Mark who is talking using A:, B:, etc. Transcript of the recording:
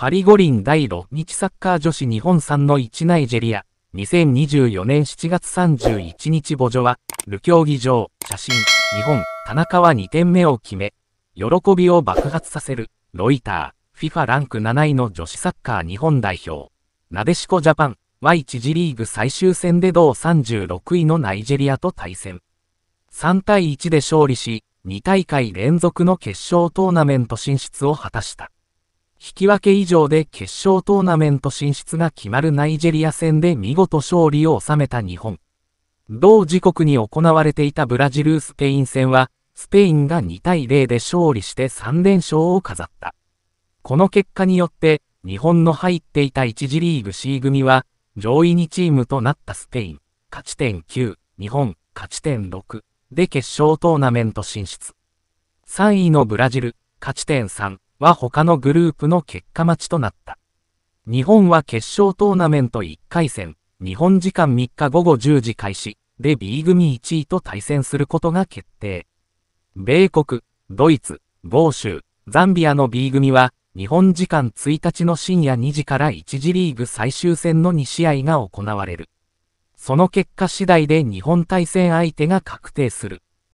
A: パリ五輪第6日サッカー女子日本産の1ナイジェリア、2024年7月31日ボジョは、ル競技場、写真、日本、田中は2点目を決め、喜びを爆発させる、ロイター、FIFA ランク7位の女子サッカー日本代表、なでしこジャパン y 1次リーグ最終戦で同36位のナイジェリアと対戦。3対1で勝利し、2大会連続の決勝トーナメント進出を果たした。引き分け以上で決勝トーナメント進出が決まるナイジェリア戦で見事勝利を収めた日本。同時刻に行われていたブラジル・スペイン戦は、スペインが2対0で勝利して3連勝を飾った。この結果によって、日本の入っていた1次リーグ C 組は、上位2チームとなったスペイン、勝ち点9、日本、勝ち点6で決勝トーナメント進出。3位のブラジル、勝ち点3、は他のグループの結果待ちとなった。日本は決勝トーナメント1回戦、日本時間3日午後10時開始で B 組1位と対戦することが決定。米国、ドイツ、豪州、ザンビアの B 組は日本時間1日の深夜2時から1次リーグ最終戦の2試合が行われる。その結果次第で日本対戦相手が確定する。